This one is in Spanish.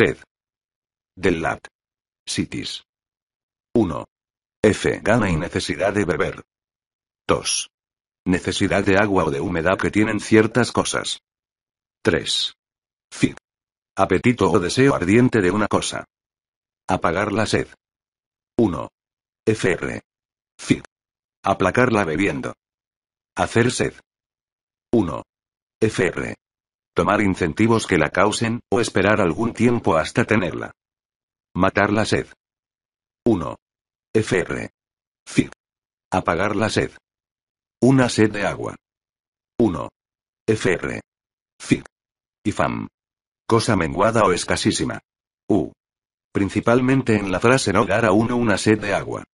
Sed. Del lat. Citis. 1. F. Gana y necesidad de beber. 2. Necesidad de agua o de humedad que tienen ciertas cosas. 3. Fit. Apetito o deseo ardiente de una cosa. Apagar la sed. 1. FR. Fit. Aplacarla bebiendo. Hacer sed. 1. FR tomar incentivos que la causen, o esperar algún tiempo hasta tenerla. Matar la sed. 1. FR. FIC. Apagar la sed. Una sed de agua. 1. FR. FIC. FAM. Cosa menguada o escasísima. U. Principalmente en la frase no dar a uno una sed de agua.